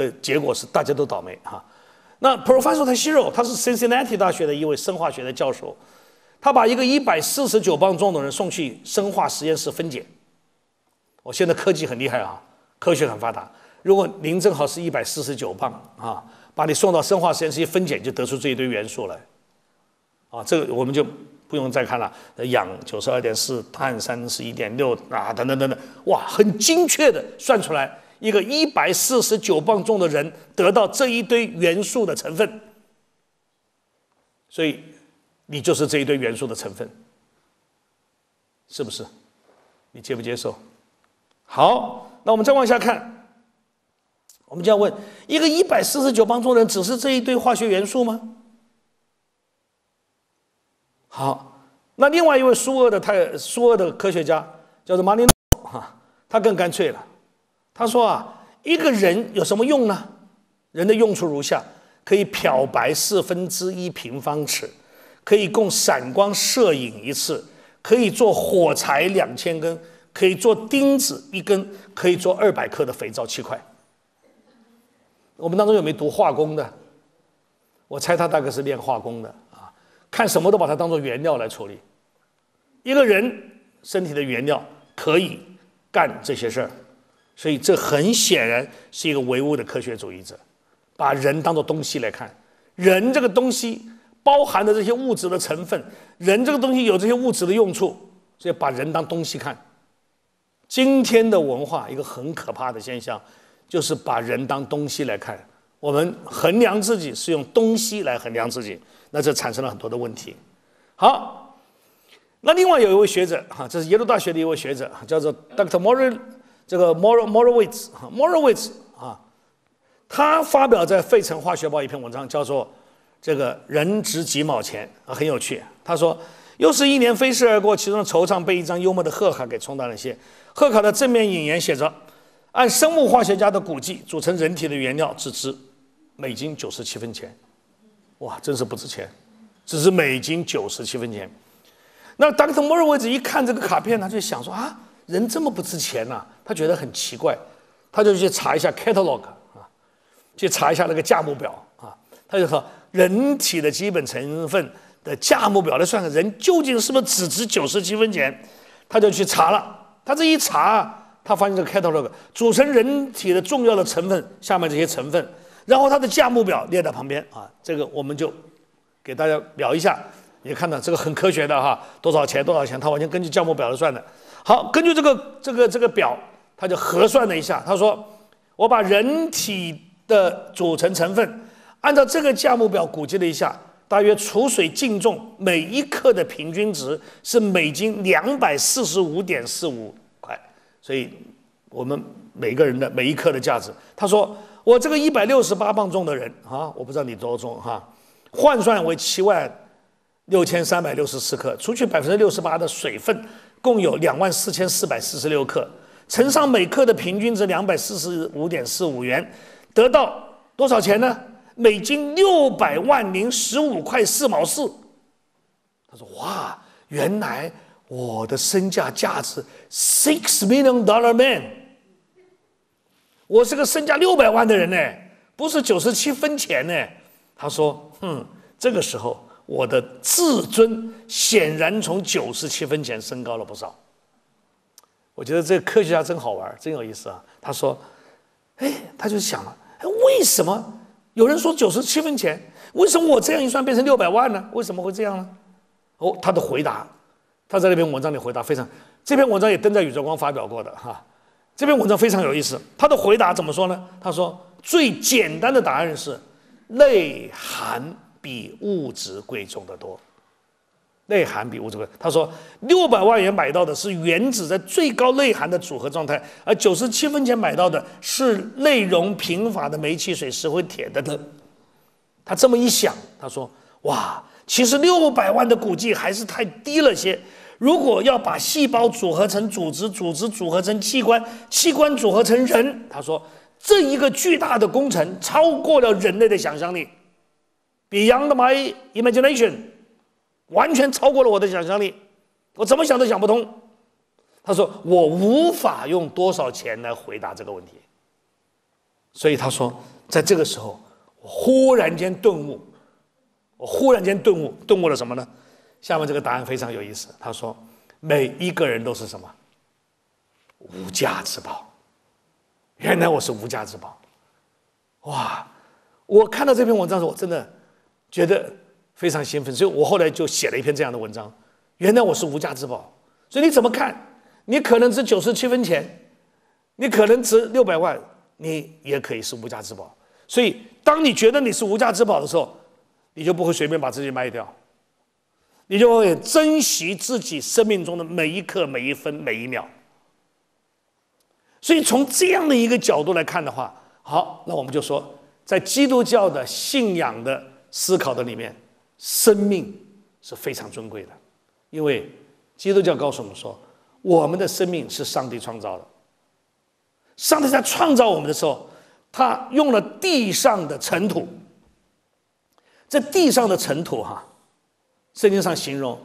的结果是大家都倒霉哈。那 Professor t a s h i r o 他是 Cincinnati 大学的一位生化学的教授，他把一个一百四十九磅重的人送去生化实验室分解。我现在科技很厉害啊，科学很发达。如果您正好是一百四十九磅啊，把你送到生化实验室一分解，就得出这一堆元素来啊。这个我们就不用再看了，氧九十二点四，碳三十一点六啊，等等等等，哇，很精确的算出来。一个一百四十九磅重的人得到这一堆元素的成分，所以你就是这一堆元素的成分，是不是？你接不接受？好，那我们再往下看，我们就要问：一个一百四十九磅重的人只是这一堆化学元素吗？好，那另外一位苏俄的太苏俄的科学家叫做马林诺哈，他更干脆了。他说：“啊，一个人有什么用呢？人的用处如下：可以漂白四分之一平方尺，可以供闪光摄影一次，可以做火柴两千根，可以做钉子一根，可以做二百克的肥皂七块。我们当中有没有读化工的？我猜他大概是练化工的啊，看什么都把它当做原料来处理。一个人身体的原料可以干这些事儿。”所以这很显然是一个唯物的科学主义者，把人当做东西来看。人这个东西包含的这些物质的成分，人这个东西有这些物质的用处，所以把人当东西看。今天的文化一个很可怕的现象，就是把人当东西来看。我们衡量自己是用东西来衡量自己，那这产生了很多的问题。好，那另外有一位学者哈，这是耶鲁大学的一位学者，叫做 Dr. m o r r n 这个 m o r r i m o r r i Weitz，m o r r i Weitz 啊，他发表在《费城化学报》一篇文章，叫做“这个人值几毛钱”啊，很有趣。他说：“又是一年飞逝而过，其中的惆怅被一张幽默的贺卡给冲淡了些。贺卡的正面引言写着：‘按生物化学家的估计，组成人体的原料只值美金九十七分钱。’哇，真是不值钱，只值美金九十七分钱。那 d r m o r r i Weitz 一看这个卡片，他就想说啊。”人这么不值钱呐？他觉得很奇怪，他就去查一下 catalog 啊，去查一下那个价目表啊。他就说，人体的基本成分的价目表来算算，人究竟是不是只值九十几分钱？他就去查了。他这一查，他发现这个 catalog 组成人体的重要的成分下面这些成分，然后他的价目表列在旁边啊。这个我们就给大家聊一下。你看到这个很科学的哈，多少钱多少钱，他完全根据价目表来算的。好，根据这个这个这个表，他就核算了一下，他说：“我把人体的组成成分按照这个价目表估计了一下，大约储水净重每一克的平均值是每斤两百四十五点四五块，所以我们每个人的每一克的价值。”他说：“我这个一百六十八磅重的人啊，我不知道你多重哈，换算为七万。”六千三百六十四克，除去百分之六十八的水分，共有两万四千四百四十六克，乘上每克的平均值两百四十五点四五元，得到多少钱呢？每斤六百万零十五块四毛四。他说：“哇，原来我的身价价值 six million dollar man，我是个身价六百万的人呢，不是九十七分钱呢。”他说：“嗯，这个时候。”我的自尊显然从九十七分钱升高了不少。我觉得这个科学家真好玩，真有意思啊！他说：“哎，他就想了，为什么有人说九十七分钱？为什么我这样一算变成六百万呢？为什么会这样呢？”哦，他的回答，他在那篇文章里回答非常。这篇文章也登在《宇宙光》发表过的哈。这篇文章非常有意思。他的回答怎么说呢？他说：“最简单的答案是内涵。”比物质贵重得多，内涵比物质贵。他说：“六百万元买到的是原子在最高内涵的组合状态，而九十七分钱买到的是内容贫乏的煤气水、石灰、铁的等。”他这么一想，他说：“哇，其实六百万的估计还是太低了些。如果要把细胞组合成组织，组织组合成器官，器官组合成人，他说，这一个巨大的工程超过了人类的想象力。” Beyond my imagination，完全超过了我的想象力，我怎么想都想不通。他说我无法用多少钱来回答这个问题，所以他说，在这个时候，我忽然间顿悟，我忽然间顿悟，顿悟了什么呢？下面这个答案非常有意思。他说，每一个人都是什么？无价之宝。原来我是无价之宝。哇！我看到这篇文章的时，候，我真的。觉得非常兴奋，所以我后来就写了一篇这样的文章。原来我是无价之宝，所以你怎么看？你可能值九十七分钱，你可能值六百万，你也可以是无价之宝。所以，当你觉得你是无价之宝的时候，你就不会随便把自己卖掉，你就会珍惜自己生命中的每一刻、每一分、每一秒。所以，从这样的一个角度来看的话，好，那我们就说，在基督教的信仰的。思考的里面，生命是非常尊贵的，因为基督教告诉我们说，我们的生命是上帝创造的。上帝在创造我们的时候，他用了地上的尘土。这地上的尘土，哈，圣经上形容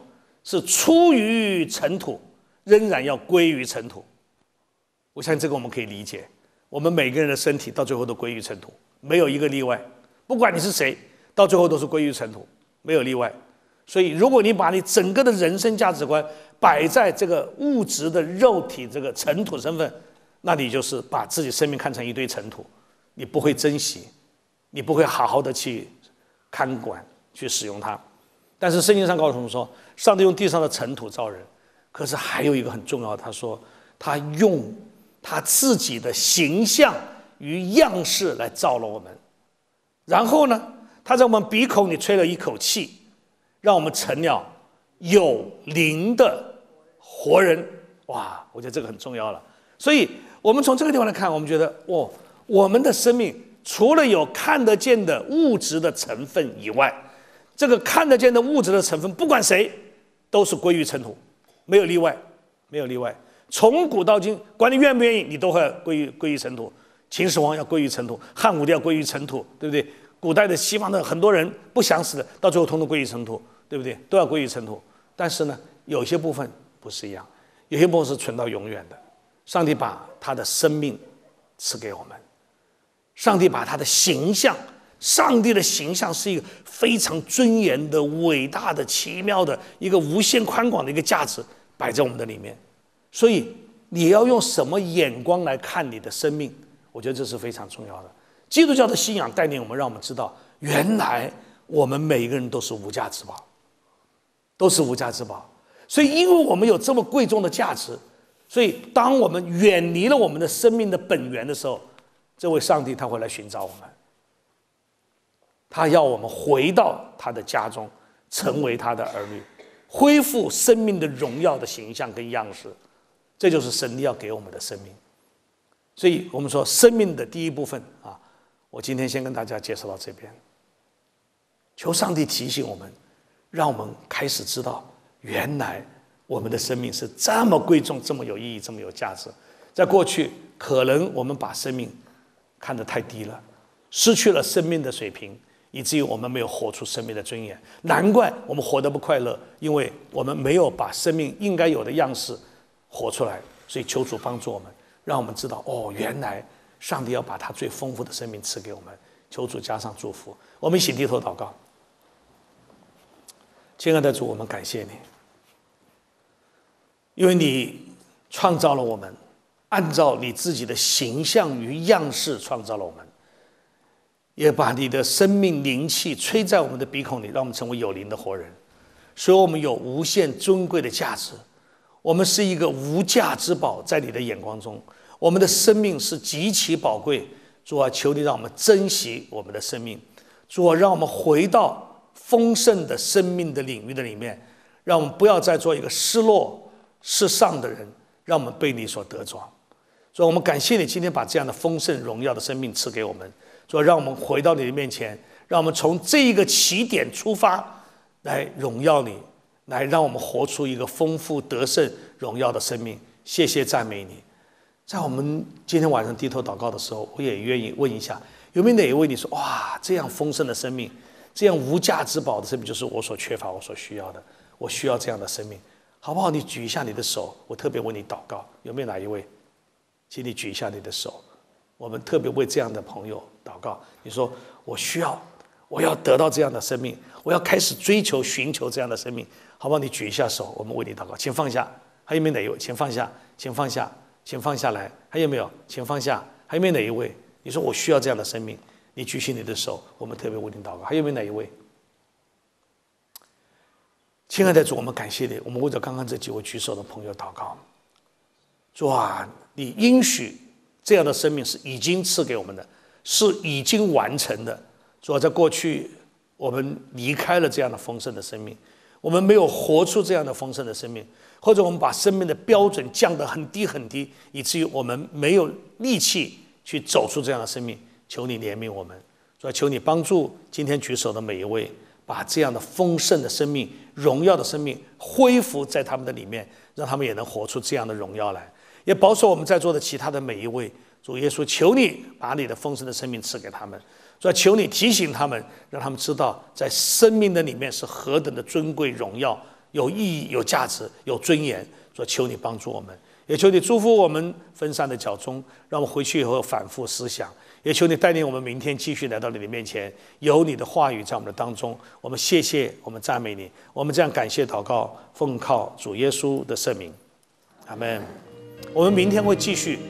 是出于尘土，仍然要归于尘土。我相信这个我们可以理解，我们每个人的身体到最后都归于尘土，没有一个例外，不管你是谁。到最后都是归于尘土，没有例外。所以，如果你把你整个的人生价值观摆在这个物质的肉体这个尘土身份，那你就是把自己生命看成一堆尘土，你不会珍惜，你不会好好的去看管去使用它。但是圣经上告诉我们说，上帝用地上的尘土造人，可是还有一个很重要，他说他用他自己的形象与样式来造了我们，然后呢？他在我们鼻孔里吹了一口气，让我们成了有灵的活人。哇，我觉得这个很重要了。所以，我们从这个地方来看，我们觉得，哦，我们的生命除了有看得见的物质的成分以外，这个看得见的物质的成分，不管谁，都是归于尘土，没有例外，没有例外。从古到今，管你愿不愿意，你都会归于归于尘土。秦始皇要归于尘土，汉武帝要归于尘土，对不对？古代的、西方的很多人不想死的，到最后统统归于尘土，对不对？都要归于尘土。但是呢，有些部分不是一样，有些部分是存到永远的。上帝把他的生命赐给我们，上帝把他的形象，上帝的形象是一个非常尊严的、伟大的、奇妙的、一个无限宽广的一个价值摆在我们的里面。所以，你要用什么眼光来看你的生命？我觉得这是非常重要的。基督教的信仰带领我们，让我们知道，原来我们每一个人都是无价之宝，都是无价之宝。所以，因为我们有这么贵重的价值，所以当我们远离了我们的生命的本源的时候，这位上帝他会来寻找我们。他要我们回到他的家中，成为他的儿女，恢复生命的荣耀的形象跟样式。这就是神要给我们的生命。所以我们说，生命的第一部分啊。我今天先跟大家介绍到这边，求上帝提醒我们，让我们开始知道，原来我们的生命是这么贵重、这么有意义、这么有价值。在过去，可能我们把生命看得太低了，失去了生命的水平，以至于我们没有活出生命的尊严。难怪我们活得不快乐，因为我们没有把生命应该有的样式活出来。所以，求主帮助我们，让我们知道，哦，原来。上帝要把他最丰富的生命赐给我们，求主加上祝福。我们一起低头祷告，亲爱的主，我们感谢你，因为你创造了我们，按照你自己的形象与样式创造了我们，也把你的生命灵气吹在我们的鼻孔里，让我们成为有灵的活人。所以，我们有无限尊贵的价值，我们是一个无价之宝，在你的眼光中。我们的生命是极其宝贵，主啊，求你让我们珍惜我们的生命，主啊，让我们回到丰盛的生命的领域的里面，让我们不要再做一个失落、失丧的人，让我们被你所得着。所以，我们感谢你今天把这样的丰盛、荣耀的生命赐给我们。主啊，让我们回到你的面前，让我们从这一个起点出发，来荣耀你，来让我们活出一个丰富、得胜、荣耀的生命。谢谢，赞美你。在我们今天晚上低头祷告的时候，我也愿意问一下，有没有哪一位你说哇，这样丰盛的生命，这样无价之宝的生命，就是我所缺乏、我所需要的，我需要这样的生命，好不好？你举一下你的手，我特别为你祷告。有没有哪一位，请你举一下你的手，我们特别为这样的朋友祷告。你说我需要，我要得到这样的生命，我要开始追求、寻求这样的生命，好不好？你举一下手，我们为你祷告。请放下，还有没有哪一位，请放下，请放下。请放下来，还有没有？请放下，还有没有哪一位？你说我需要这样的生命，你举起你的手，我们特别为你祷告。还有没有哪一位？亲爱的主，我们感谢你，我们为着刚刚这几位举手的朋友祷告。主啊，你应许这样的生命是已经赐给我们的，是已经完成的。主啊，在过去我们离开了这样的丰盛的生命，我们没有活出这样的丰盛的生命。或者我们把生命的标准降得很低很低，以至于我们没有力气去走出这样的生命。求你怜悯我们，说求你帮助今天举手的每一位，把这样的丰盛的生命、荣耀的生命恢复在他们的里面，让他们也能活出这样的荣耀来。也保守我们在座的其他的每一位，主耶稣，求你把你的丰盛的生命赐给他们。说求你提醒他们，让他们知道在生命的里面是何等的尊贵荣耀。有意义、有价值、有尊严，说求你帮助我们，也求你祝福我们分散的脚中，让我回去以后反复思想，也求你带领我们明天继续来到你的面前，有你的话语在我们的当中，我们谢谢，我们赞美你，我们这样感谢祷告，奉靠主耶稣的圣名，阿门。我们明天会继续。